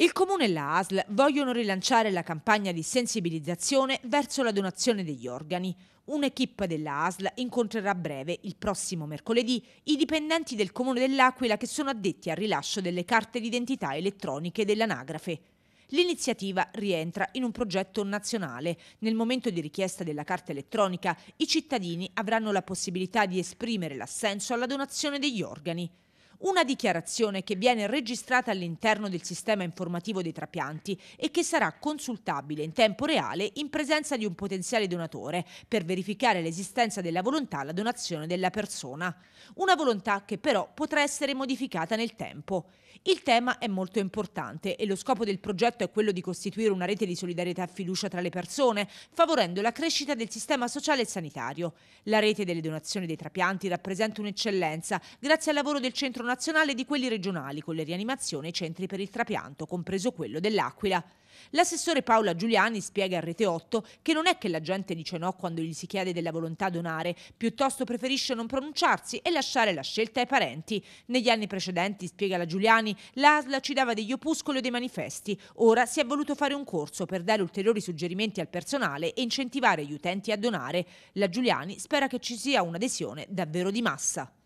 Il comune e la ASL vogliono rilanciare la campagna di sensibilizzazione verso la donazione degli organi. Un'equipe della ASL incontrerà a breve, il prossimo mercoledì, i dipendenti del comune dell'Aquila che sono addetti al rilascio delle carte d'identità elettroniche dell'anagrafe. L'iniziativa rientra in un progetto nazionale. Nel momento di richiesta della carta elettronica, i cittadini avranno la possibilità di esprimere l'assenso alla donazione degli organi. Una dichiarazione che viene registrata all'interno del sistema informativo dei trapianti e che sarà consultabile in tempo reale in presenza di un potenziale donatore per verificare l'esistenza della volontà alla donazione della persona. Una volontà che però potrà essere modificata nel tempo. Il tema è molto importante e lo scopo del progetto è quello di costituire una rete di solidarietà e fiducia tra le persone, favorendo la crescita del sistema sociale e sanitario. La rete delle donazioni dei trapianti rappresenta un'eccellenza grazie al lavoro del Centro nazionale di quelli regionali con le rianimazioni e centri per il trapianto, compreso quello dell'Aquila. L'assessore Paola Giuliani spiega a Rete 8 che non è che la gente dice no quando gli si chiede della volontà a donare, piuttosto preferisce non pronunciarsi e lasciare la scelta ai parenti. Negli anni precedenti, spiega la Giuliani, l'ASLA ci dava degli opuscoli e dei manifesti. Ora si è voluto fare un corso per dare ulteriori suggerimenti al personale e incentivare gli utenti a donare. La Giuliani spera che ci sia un'adesione davvero di massa.